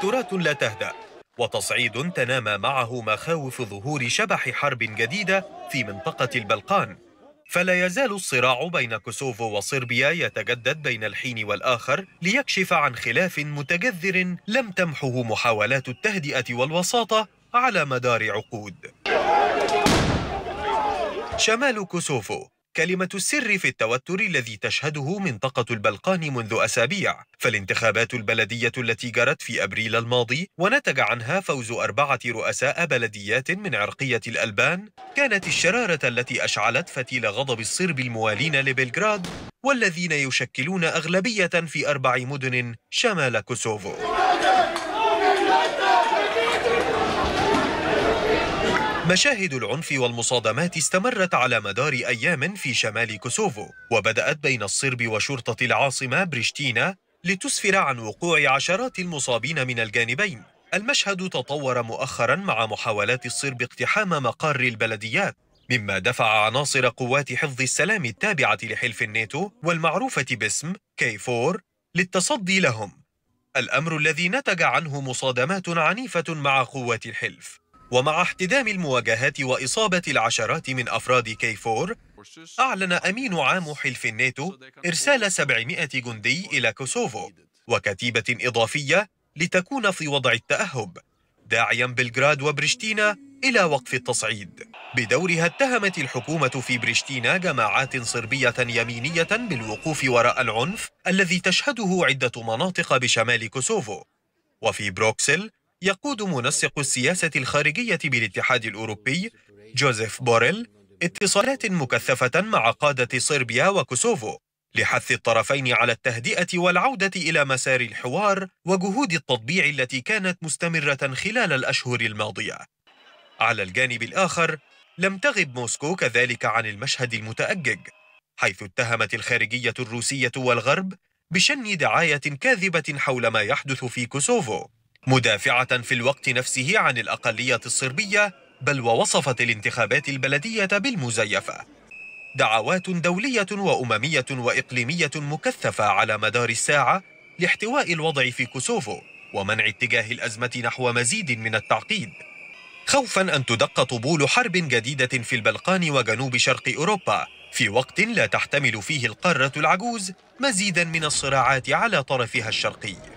توترات لا تهدأ وتصعيد تنامى معه مخاوف ظهور شبح حرب جديدة في منطقة البلقان فلا يزال الصراع بين كوسوفو وصربيا يتجدد بين الحين والآخر ليكشف عن خلاف متجذر لم تمحه محاولات التهدئة والوساطة على مدار عقود شمال كوسوفو كلمة السر في التوتر الذي تشهده منطقة البلقان منذ أسابيع فالانتخابات البلدية التي جرت في أبريل الماضي ونتج عنها فوز أربعة رؤساء بلديات من عرقية الألبان كانت الشرارة التي أشعلت فتيل غضب الصرب الموالين لبلغراد والذين يشكلون أغلبية في أربع مدن شمال كوسوفو مشاهد العنف والمصادمات استمرت على مدار أيام في شمال كوسوفو وبدأت بين الصرب وشرطة العاصمة بريشتينا لتسفر عن وقوع عشرات المصابين من الجانبين المشهد تطور مؤخرا مع محاولات الصرب اقتحام مقر البلديات مما دفع عناصر قوات حفظ السلام التابعة لحلف الناتو والمعروفة باسم كيفور للتصدي لهم الأمر الذي نتج عنه مصادمات عنيفة مع قوات الحلف ومع احتدام المواجهات وإصابة العشرات من أفراد كيفور أعلن أمين عام حلف الناتو إرسال 700 جندي إلى كوسوفو وكتيبة إضافية لتكون في وضع التأهب داعيا بلغراد وبرشتينا إلى وقف التصعيد بدورها اتهمت الحكومة في برشتينا جماعات صربية يمينية بالوقوف وراء العنف الذي تشهده عدة مناطق بشمال كوسوفو وفي بروكسل يقود منسق السياسة الخارجية بالاتحاد الأوروبي جوزيف بوريل اتصالات مكثفة مع قادة صربيا وكوسوفو لحث الطرفين على التهدئة والعودة إلى مسار الحوار وجهود التطبيع التي كانت مستمرة خلال الأشهر الماضية. على الجانب الآخر، لم تغب موسكو كذلك عن المشهد المتأجج، حيث اتهمت الخارجية الروسية والغرب بشن دعاية كاذبة حول ما يحدث في كوسوفو، مدافعة في الوقت نفسه عن الأقلية الصربية بل ووصفت الانتخابات البلدية بالمزيفة دعوات دولية وأممية وإقليمية مكثفة على مدار الساعة لاحتواء الوضع في كوسوفو ومنع اتجاه الأزمة نحو مزيد من التعقيد خوفا أن تدق طبول حرب جديدة في البلقان وجنوب شرق أوروبا في وقت لا تحتمل فيه القارة العجوز مزيدا من الصراعات على طرفها الشرقي